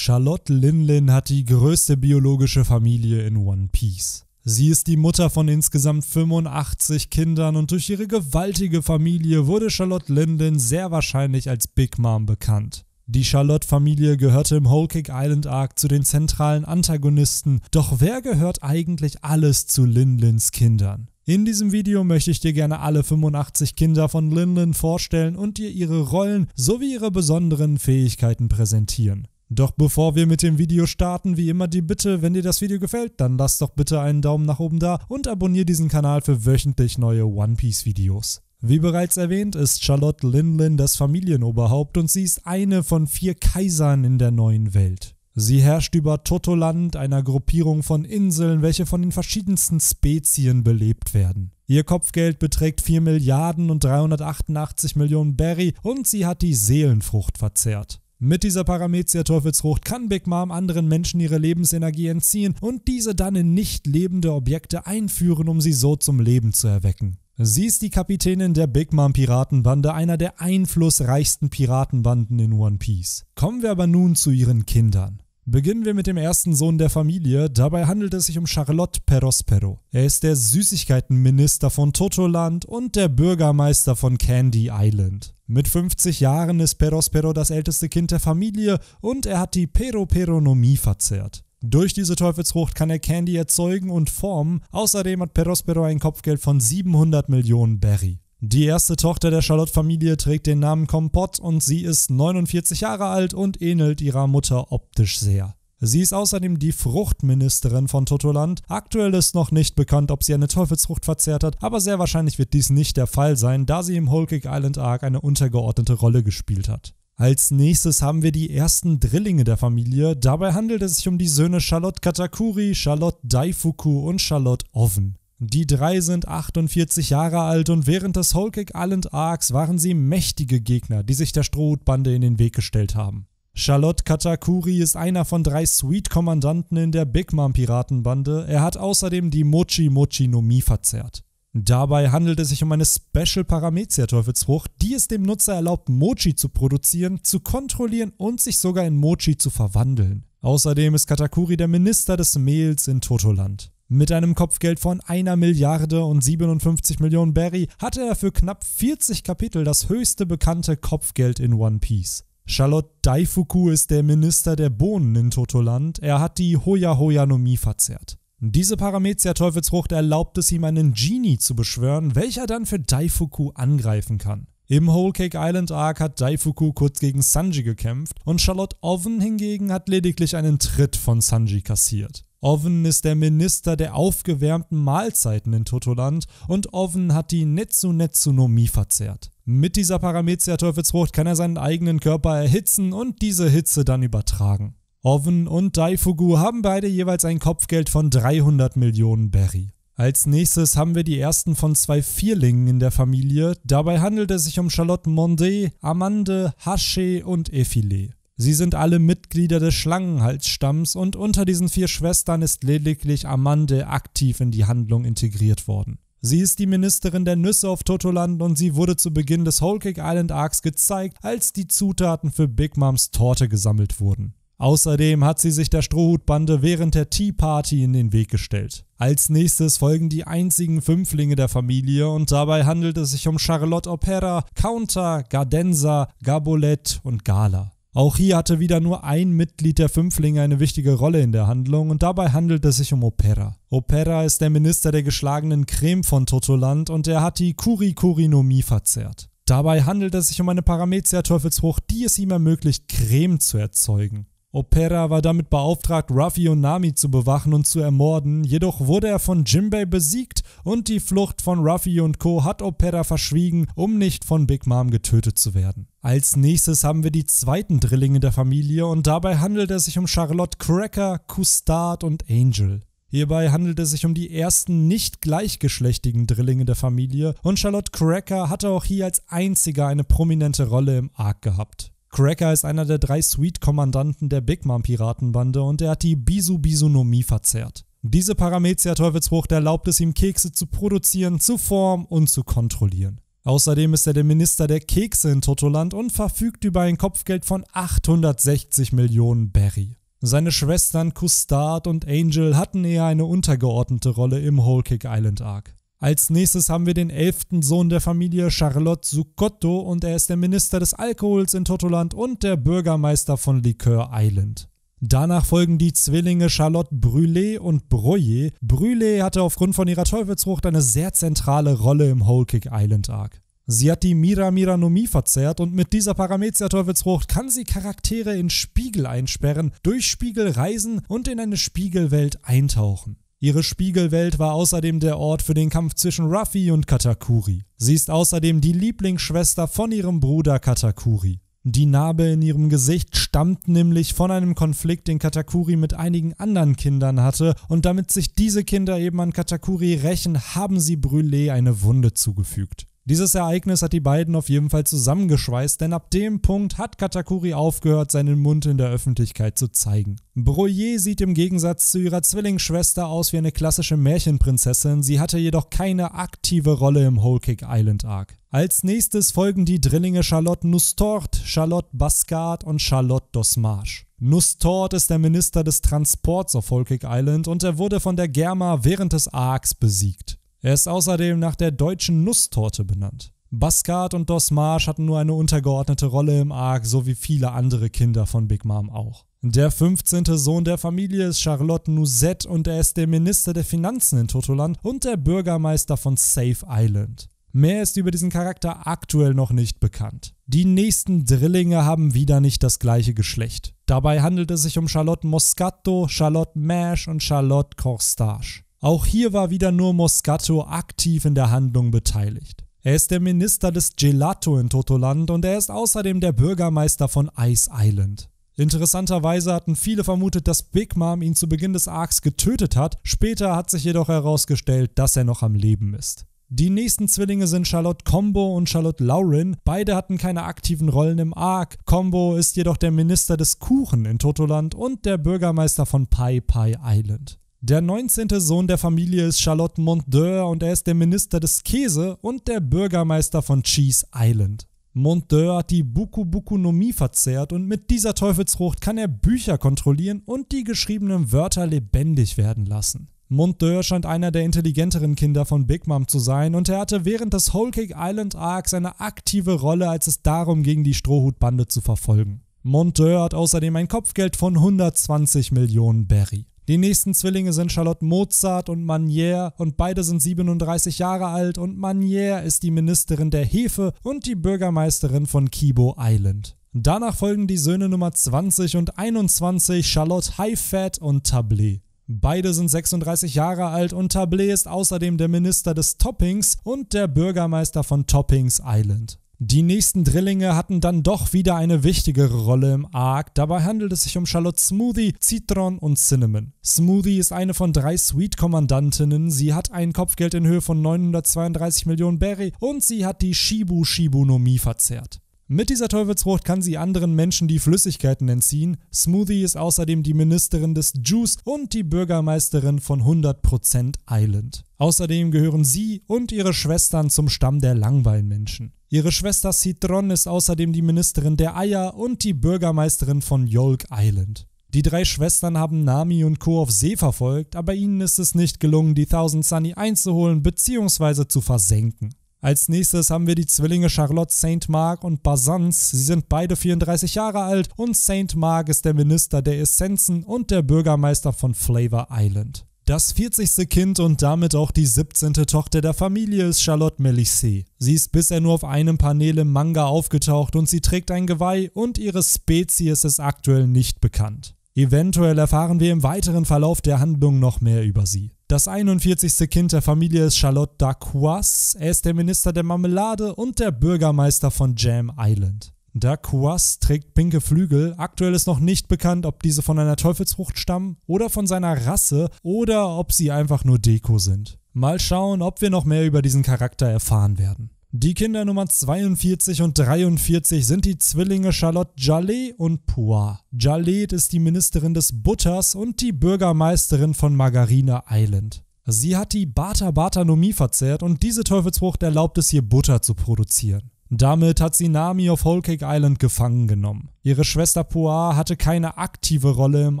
Charlotte Linlin hat die größte biologische Familie in One Piece. Sie ist die Mutter von insgesamt 85 Kindern und durch ihre gewaltige Familie wurde Charlotte Linlin sehr wahrscheinlich als Big Mom bekannt. Die Charlotte-Familie gehörte im Whole Cake Island Arc zu den zentralen Antagonisten, doch wer gehört eigentlich alles zu Linlins Kindern? In diesem Video möchte ich dir gerne alle 85 Kinder von Linlin vorstellen und dir ihre Rollen sowie ihre besonderen Fähigkeiten präsentieren. Doch bevor wir mit dem Video starten, wie immer die Bitte, wenn dir das Video gefällt, dann lass doch bitte einen Daumen nach oben da und abonniere diesen Kanal für wöchentlich neue One Piece Videos. Wie bereits erwähnt, ist Charlotte Linlin das Familienoberhaupt und sie ist eine von vier Kaisern in der neuen Welt. Sie herrscht über Totoland, einer Gruppierung von Inseln, welche von den verschiedensten Spezien belebt werden. Ihr Kopfgeld beträgt 4 Milliarden und 388 Millionen Berry und sie hat die Seelenfrucht verzehrt. Mit dieser Paramezia-Teufelsfrucht kann Big Mom anderen Menschen ihre Lebensenergie entziehen und diese dann in nicht lebende Objekte einführen, um sie so zum Leben zu erwecken. Sie ist die Kapitänin der Big Mom Piratenbande, einer der einflussreichsten Piratenbanden in One Piece. Kommen wir aber nun zu ihren Kindern. Beginnen wir mit dem ersten Sohn der Familie. Dabei handelt es sich um Charlotte Perospero. Er ist der Süßigkeitenminister von Totoland und der Bürgermeister von Candy Island. Mit 50 Jahren ist Perospero das älteste Kind der Familie und er hat die Peroperonomie verzehrt. Durch diese Teufelsfrucht kann er Candy erzeugen und formen. Außerdem hat Perospero ein Kopfgeld von 700 Millionen Berry. Die erste Tochter der Charlotte-Familie trägt den Namen Kompott und sie ist 49 Jahre alt und ähnelt ihrer Mutter optisch sehr. Sie ist außerdem die Fruchtministerin von Totoland. Aktuell ist noch nicht bekannt, ob sie eine Teufelsfrucht verzehrt hat, aber sehr wahrscheinlich wird dies nicht der Fall sein, da sie im Holkig Island Arc eine untergeordnete Rolle gespielt hat. Als nächstes haben wir die ersten Drillinge der Familie. Dabei handelt es sich um die Söhne Charlotte Katakuri, Charlotte Daifuku und Charlotte Oven. Die drei sind 48 Jahre alt und während des Whole Cake Island Arcs waren sie mächtige Gegner, die sich der Strohhutbande in den Weg gestellt haben. Charlotte Katakuri ist einer von drei Sweet-Kommandanten in der Big Mom Piratenbande. Er hat außerdem die Mochi Mochi no Mi verzehrt. Dabei handelt es sich um eine Special Paramezia Teufelsfrucht, die es dem Nutzer erlaubt, Mochi zu produzieren, zu kontrollieren und sich sogar in Mochi zu verwandeln. Außerdem ist Katakuri der Minister des Mehls in Totoland. Mit einem Kopfgeld von einer Milliarde und 57 Millionen Barry hatte er für knapp 40 Kapitel das höchste bekannte Kopfgeld in One Piece. Charlotte Daifuku ist der Minister der Bohnen in Totoland. Er hat die Hoya Hoya no Mi verzehrt. Diese Paramezia-Teufelsfrucht erlaubt es ihm, einen Genie zu beschwören, welcher dann für Daifuku angreifen kann. Im Whole Cake Island Arc hat Daifuku kurz gegen Sanji gekämpft und Charlotte Oven hingegen hat lediglich einen Tritt von Sanji kassiert. Oven ist der Minister der aufgewärmten Mahlzeiten in Totoland und Oven hat die Netsu Netsunomie verzehrt. Mit dieser Paramezia-Teufelsfrucht kann er seinen eigenen Körper erhitzen und diese Hitze dann übertragen. Oven und Daifugu haben beide jeweils ein Kopfgeld von 300 Millionen Berry. Als nächstes haben wir die ersten von zwei Vierlingen in der Familie. Dabei handelt es sich um Charlotte Mondé, Amande, Haché und Effilé. Sie sind alle Mitglieder des Schlangenhalsstamms und unter diesen vier Schwestern ist lediglich Amande aktiv in die Handlung integriert worden. Sie ist die Ministerin der Nüsse auf Totoland und sie wurde zu Beginn des Whole Cake Island Arcs gezeigt, als die Zutaten für Big Moms Torte gesammelt wurden. Außerdem hat sie sich der Strohhutbande während der Tea Party in den Weg gestellt. Als nächstes folgen die einzigen Fünflinge der Familie und dabei handelt es sich um Charlotte Opera, Counter, Gardenza, Gabolet und Gala. Auch hier hatte wieder nur ein Mitglied der Fünflinge eine wichtige Rolle in der Handlung und dabei handelt es sich um Opera. Opera ist der Minister der geschlagenen Creme von Totoland und er hat die Kurikurinomie verzehrt. Dabei handelt es sich um eine Paramezia-Teufelsfrucht, die es ihm ermöglicht, Creme zu erzeugen. Opera war damit beauftragt, Ruffy und Nami zu bewachen und zu ermorden, jedoch wurde er von Jimbei besiegt und die Flucht von Ruffy und Co. hat Opera verschwiegen, um nicht von Big Mom getötet zu werden. Als nächstes haben wir die zweiten Drillinge der Familie und dabei handelt es sich um Charlotte Cracker, Custard und Angel. Hierbei handelt es sich um die ersten nicht gleichgeschlechtigen Drillinge der Familie und Charlotte Cracker hatte auch hier als einziger eine prominente Rolle im Arc gehabt. Cracker ist einer der drei Sweet-Kommandanten der Big Mom-Piratenbande und er hat die bisu bisonomie verzehrt. Diese Paramezia-Teufelsfrucht erlaubt es ihm, Kekse zu produzieren, zu formen und zu kontrollieren. Außerdem ist er der Minister der Kekse in Totoland und verfügt über ein Kopfgeld von 860 Millionen Berry. Seine Schwestern Custard und Angel hatten eher eine untergeordnete Rolle im Whole Kick Island Arc. Als nächstes haben wir den elften Sohn der Familie Charlotte Sucotto und er ist der Minister des Alkohols in Totoland und der Bürgermeister von Liqueur Island. Danach folgen die Zwillinge Charlotte Brûlé und Broyer. Brûlé hatte aufgrund von ihrer Teufelsfrucht eine sehr zentrale Rolle im Whole Kick Island Arc. Sie hat die Mira Miranomie verzerrt und mit dieser Paramezia-Teufelsfrucht kann sie Charaktere in Spiegel einsperren, durch Spiegel reisen und in eine Spiegelwelt eintauchen. Ihre Spiegelwelt war außerdem der Ort für den Kampf zwischen Ruffy und Katakuri. Sie ist außerdem die Lieblingsschwester von ihrem Bruder Katakuri. Die Narbe in ihrem Gesicht stammt nämlich von einem Konflikt, den Katakuri mit einigen anderen Kindern hatte, und damit sich diese Kinder eben an Katakuri rächen, haben sie Brûlé eine Wunde zugefügt. Dieses Ereignis hat die beiden auf jeden Fall zusammengeschweißt, denn ab dem Punkt hat Katakuri aufgehört, seinen Mund in der Öffentlichkeit zu zeigen. Broyer sieht im Gegensatz zu ihrer Zwillingsschwester aus wie eine klassische Märchenprinzessin, sie hatte jedoch keine aktive Rolle im Whole Cake Island Arc. Als nächstes folgen die Drillinge Charlotte Nustort, Charlotte Bascard und Charlotte Dosmarsch. Nustort ist der Minister des Transports auf Whole Cake Island und er wurde von der Germa während des Arcs besiegt. Er ist außerdem nach der deutschen Nusstorte benannt. Baskard und Dos Dosmarsch hatten nur eine untergeordnete Rolle im Ark, so wie viele andere Kinder von Big Mom auch. Der 15. Sohn der Familie ist Charlotte Nusset und er ist der Minister der Finanzen in Totoland und der Bürgermeister von Safe Island. Mehr ist über diesen Charakter aktuell noch nicht bekannt. Die nächsten Drillinge haben wieder nicht das gleiche Geschlecht. Dabei handelt es sich um Charlotte Moscato, Charlotte Mash und Charlotte Corstache. Auch hier war wieder nur Moscato aktiv in der Handlung beteiligt. Er ist der Minister des Gelato in Totoland und er ist außerdem der Bürgermeister von Ice Island. Interessanterweise hatten viele vermutet, dass Big Mom ihn zu Beginn des Arcs getötet hat, später hat sich jedoch herausgestellt, dass er noch am Leben ist. Die nächsten Zwillinge sind Charlotte Combo und Charlotte Lauren. Beide hatten keine aktiven Rollen im Arc. Combo ist jedoch der Minister des Kuchen in Totoland und der Bürgermeister von Pai Pai Island. Der 19. Sohn der Familie ist Charlotte Monteur und er ist der Minister des Käse und der Bürgermeister von Cheese Island. Monteur hat die Buku Buku Nomie verzehrt und mit dieser Teufelsfrucht kann er Bücher kontrollieren und die geschriebenen Wörter lebendig werden lassen. Monteur scheint einer der intelligenteren Kinder von Big Mom zu sein und er hatte während des Whole Cake Island Arcs eine aktive Rolle, als es darum ging, die Strohhutbande zu verfolgen. Monteur hat außerdem ein Kopfgeld von 120 Millionen Berry. Die nächsten Zwillinge sind Charlotte Mozart und Manier und beide sind 37 Jahre alt und Manier ist die Ministerin der Hefe und die Bürgermeisterin von Kibo Island. Danach folgen die Söhne Nummer 20 und 21, Charlotte Highfat und Tablé. Beide sind 36 Jahre alt und Tablé ist außerdem der Minister des Toppings und der Bürgermeister von Toppings Island. Die nächsten Drillinge hatten dann doch wieder eine wichtigere Rolle im Arc. Dabei handelt es sich um Charlotte Smoothie, Citron und Cinnamon. Smoothie ist eine von drei Sweet-Kommandantinnen. Sie hat ein Kopfgeld in Höhe von 932 Millionen Berry und sie hat die Shibu Shibunomie verzehrt. Mit dieser Teufelsfrucht kann sie anderen Menschen die Flüssigkeiten entziehen. Smoothie ist außerdem die Ministerin des Juice und die Bürgermeisterin von 100% Island. Außerdem gehören sie und ihre Schwestern zum Stamm der Langweilmenschen. Ihre Schwester Citron ist außerdem die Ministerin der Eier und die Bürgermeisterin von Yolk Island. Die drei Schwestern haben Nami und Co. auf See verfolgt, aber ihnen ist es nicht gelungen, die Thousand Sunny einzuholen bzw. zu versenken. Als nächstes haben wir die Zwillinge Charlotte St. Mark und Bazanz. Sie sind beide 34 Jahre alt und St. Mark ist der Minister der Essenzen und der Bürgermeister von Flavor Island. Das 40. Kind und damit auch die 17. Tochter der Familie ist Charlotte Melissé. Sie ist bisher nur auf einem Panel im Manga aufgetaucht und sie trägt ein Geweih und ihre Spezies ist aktuell nicht bekannt. Eventuell erfahren wir im weiteren Verlauf der Handlung noch mehr über sie. Das 41. Kind der Familie ist Charlotte Dacroix. Er ist der Minister der Marmelade und der Bürgermeister von Jam Island. Dacuas trägt pinke Flügel. Aktuell ist noch nicht bekannt, ob diese von einer Teufelsfrucht stammen oder von seiner Rasse oder ob sie einfach nur Deko sind. Mal schauen, ob wir noch mehr über diesen Charakter erfahren werden. Die Kinder Nummer 42 und 43 sind die Zwillinge Charlotte Jalet und Poir. Jalet ist die Ministerin des Butters und die Bürgermeisterin von Margarine Island. Sie hat die Bata-Batanomie Bata verzehrt und diese Teufelsfrucht erlaubt es ihr, Butter zu produzieren. Damit hat sie Nami auf Whole Cake Island gefangen genommen. Ihre Schwester Poa hatte keine aktive Rolle im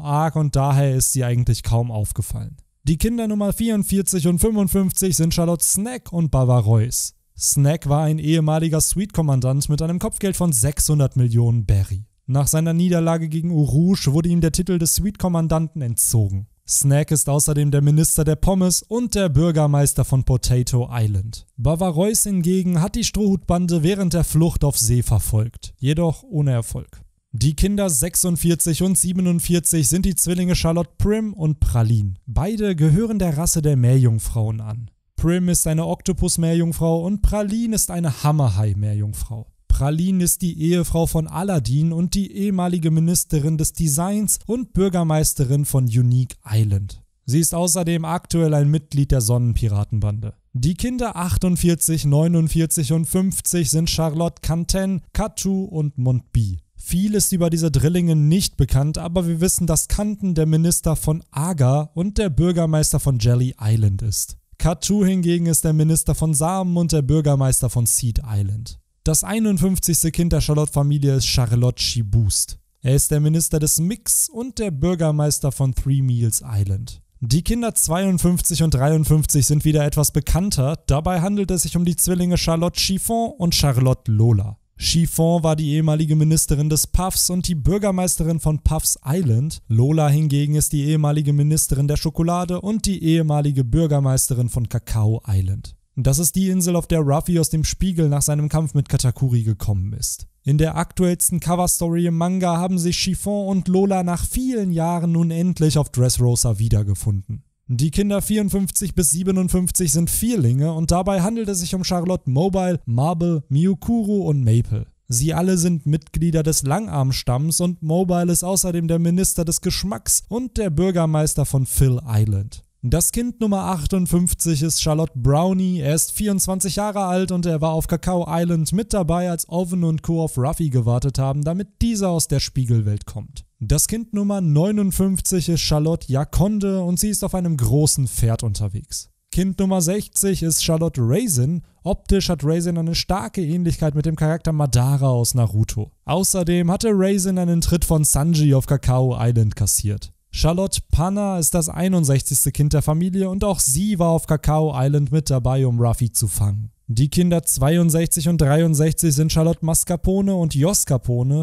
Arc und daher ist sie eigentlich kaum aufgefallen. Die Kinder Nummer 44 und 55 sind Charlotte Snack und Bavarois. Snack war ein ehemaliger Suite-Kommandant mit einem Kopfgeld von 600 Millionen Berry. Nach seiner Niederlage gegen Urush wurde ihm der Titel des Suite-Kommandanten entzogen. Snack ist außerdem der Minister der Pommes und der Bürgermeister von Potato Island. Bavarois hingegen hat die Strohhutbande während der Flucht auf See verfolgt, jedoch ohne Erfolg. Die Kinder 46 und 47 sind die Zwillinge Charlotte Prim und Praline. Beide gehören der Rasse der Meerjungfrauen an. Prim ist eine Oktopus-Meerjungfrau und Praline ist eine Hammerhai-Meerjungfrau. Pralin ist die Ehefrau von Aladdin und die ehemalige Ministerin des Designs und Bürgermeisterin von Unique Island. Sie ist außerdem aktuell ein Mitglied der Sonnenpiratenbande. Die Kinder 48, 49 und 50 sind Charlotte Canten, Katou und Montbi. Viel ist über diese Drillinge nicht bekannt, aber wir wissen, dass Kanten der Minister von Aga und der Bürgermeister von Jelly Island ist. Katu hingegen ist der Minister von Samen und der Bürgermeister von Seed Island. Das 51. Kind der Charlotte-Familie ist Charlotte Shiboost. Er ist der Minister des Mix und der Bürgermeister von Three Meals Island. Die Kinder 52 und 53 sind wieder etwas bekannter, dabei handelt es sich um die Zwillinge Charlotte Chiffon und Charlotte Lola. Chiffon war die ehemalige Ministerin des Puffs und die Bürgermeisterin von Puffs Island. Lola hingegen ist die ehemalige Ministerin der Schokolade und die ehemalige Bürgermeisterin von Kakao Island. Das ist die Insel, auf der Ruffy aus dem Spiegel nach seinem Kampf mit Katakuri gekommen ist. In der aktuellsten Coverstory im Manga haben sich Chiffon und Lola nach vielen Jahren nun endlich auf Dressrosa wiedergefunden. Die Kinder 54 bis 57 sind Vierlinge und dabei handelt es sich um Charlotte Mobile, Marble, Miyukuru und Maple. Sie alle sind Mitglieder des Langarmstamms und Mobile ist außerdem der Minister des Geschmacks und der Bürgermeister von Phil Island. Das Kind Nummer 58 ist Charlotte Brownie. Er ist 24 Jahre alt und er war auf Kakao Island mit dabei, als Owen und Co. auf Ruffy gewartet haben, damit dieser aus der Spiegelwelt kommt. Das Kind Nummer 59 ist Charlotte Jaconde und sie ist auf einem großen Pferd unterwegs. Kind Nummer 60 ist Charlotte Raisin. Optisch hat Raisin eine starke Ähnlichkeit mit dem Charakter Madara aus Naruto. Außerdem hatte Raisin einen Tritt von Sanji auf Kakao Island kassiert. Charlotte Panna ist das 61. Kind der Familie und auch sie war auf Kakao Island mit dabei, um Ruffy zu fangen. Die Kinder 62 und 63 sind Charlotte Mascarpone und Jos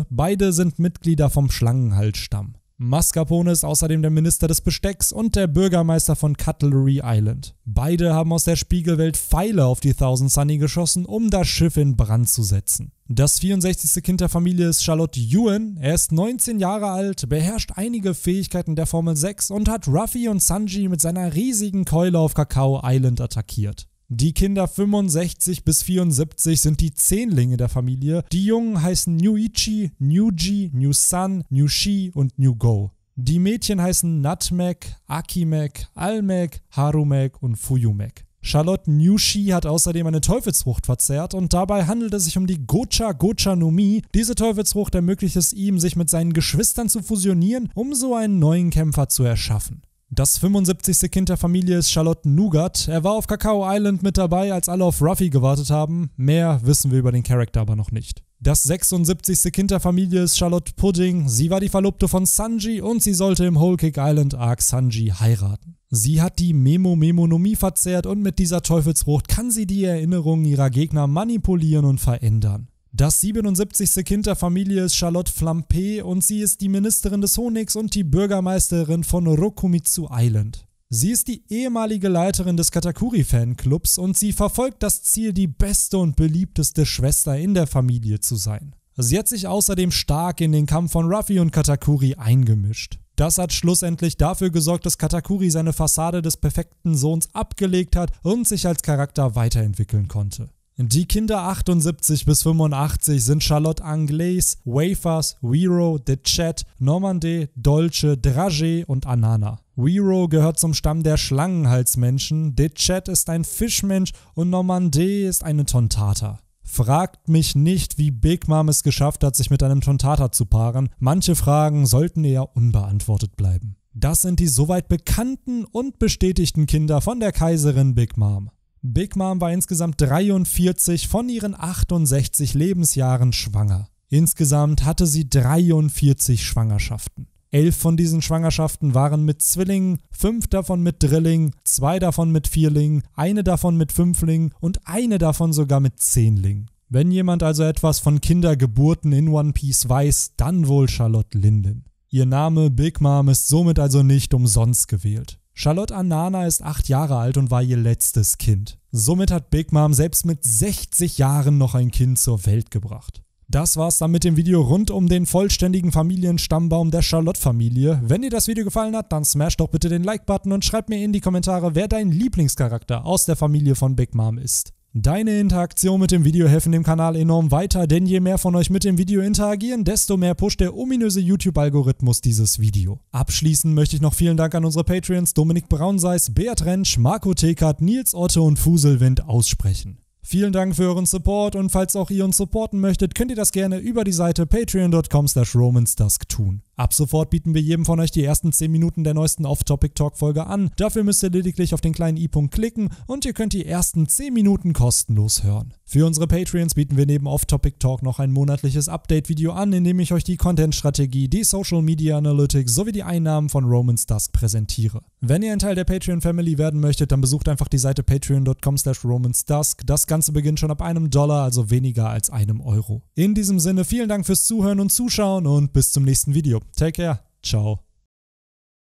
beide sind Mitglieder vom Schlangenhalsstamm. Mascarpone ist außerdem der Minister des Bestecks und der Bürgermeister von Cutlery Island. Beide haben aus der Spiegelwelt Pfeile auf die Thousand Sunny geschossen, um das Schiff in Brand zu setzen. Das 64. Kind der Familie ist Charlotte Ewan. Er ist 19 Jahre alt, beherrscht einige Fähigkeiten der Formel 6 und hat Ruffy und Sanji mit seiner riesigen Keule auf Kakao Island attackiert. Die Kinder 65 bis 74 sind die Zehnlinge der Familie. Die Jungen heißen Nyuichi, Nyuji, Nyusan, Nyushi und Nyugo. Die Mädchen heißen Nutmeg, Akimek, Almek, Harumek und Fuyumek. Charlotte Nyushi hat außerdem eine Teufelsfrucht verzehrt und dabei handelt es sich um die Gocha Gocha Nomi. Diese Teufelsfrucht ermöglicht es ihm, sich mit seinen Geschwistern zu fusionieren, um so einen neuen Kämpfer zu erschaffen. Das 75. Kind der Familie ist Charlotte Nugat. Er war auf Kakao Island mit dabei, als alle auf Ruffy gewartet haben. Mehr wissen wir über den Charakter aber noch nicht. Das 76. Kind der Familie ist Charlotte Pudding. Sie war die Verlobte von Sanji und sie sollte im Whole Kick Island Arc Sanji heiraten. Sie hat die Memo-Memonomie verzehrt und mit dieser Teufelsfrucht kann sie die Erinnerungen ihrer Gegner manipulieren und verändern. Das 77. Kind der Familie ist Charlotte Flampe und sie ist die Ministerin des Honigs und die Bürgermeisterin von Rokumitsu Island. Sie ist die ehemalige Leiterin des Katakuri-Fanclubs und sie verfolgt das Ziel, die beste und beliebteste Schwester in der Familie zu sein. Sie hat sich außerdem stark in den Kampf von Ruffy und Katakuri eingemischt. Das hat schlussendlich dafür gesorgt, dass Katakuri seine Fassade des perfekten Sohns abgelegt hat und sich als Charakter weiterentwickeln konnte. Die Kinder 78 bis 85 sind Charlotte Anglais, Wafers, Wiro, The Chat, Normandie, Dolce, Dragé und Anana. Wiro gehört zum Stamm der Schlangenhalsmenschen, The Chat ist ein Fischmensch und Normandie ist eine Tontata. Fragt mich nicht, wie Big Mom es geschafft hat, sich mit einem Tontata zu paaren. Manche Fragen sollten eher unbeantwortet bleiben. Das sind die soweit bekannten und bestätigten Kinder von der Kaiserin Big Mom. Big Mom war insgesamt 43 von ihren 68 Lebensjahren schwanger. Insgesamt hatte sie 43 Schwangerschaften. Elf von diesen Schwangerschaften waren mit Zwillingen, fünf davon mit Drillingen, zwei davon mit Vierlingen, eine davon mit Fünflingen und eine davon sogar mit Zehnlingen. Wenn jemand also etwas von Kindergeburten in One Piece weiß, dann wohl Charlotte Linden. Ihr Name Big Mom ist somit also nicht umsonst gewählt. Charlotte Anana ist acht Jahre alt und war ihr letztes Kind. Somit hat Big Mom selbst mit 60 Jahren noch ein Kind zur Welt gebracht. Das war's dann mit dem Video rund um den vollständigen Familienstammbaum der Charlotte-Familie. Wenn dir das Video gefallen hat, dann smash doch bitte den Like-Button und schreib mir in die Kommentare, wer dein Lieblingscharakter aus der Familie von Big Mom ist. Deine Interaktion mit dem Video helfen dem Kanal enorm weiter, denn je mehr von euch mit dem Video interagieren, desto mehr pusht der ominöse YouTube-Algorithmus dieses Video. Abschließend möchte ich noch vielen Dank an unsere Patreons Dominik Braunseis, Beat Rentsch, Marco Tekert, Nils Otto und Fuselwind aussprechen. Vielen Dank für euren Support und falls auch ihr uns supporten möchtet, könnt ihr das gerne über die Seite patreon.com slash romansdusk tun. Ab sofort bieten wir jedem von euch die ersten 10 Minuten der neuesten Off-Topic-Talk-Folge an. Dafür müsst ihr lediglich auf den kleinen i-Punkt klicken und ihr könnt die ersten 10 Minuten kostenlos hören. Für unsere Patreons bieten wir neben Off-Topic-Talk noch ein monatliches Update-Video an, in dem ich euch die Content-Strategie, die Social Media Analytics sowie die Einnahmen von Romans Dusk präsentiere. Wenn ihr ein Teil der Patreon-Family werden möchtet, dann besucht einfach die Seite patreon.com slash romansdusk. Das Ganze beginnt schon ab einem Dollar, also weniger als einem Euro. In diesem Sinne, vielen Dank fürs Zuhören und Zuschauen und bis zum nächsten Video. Take care. Ciao.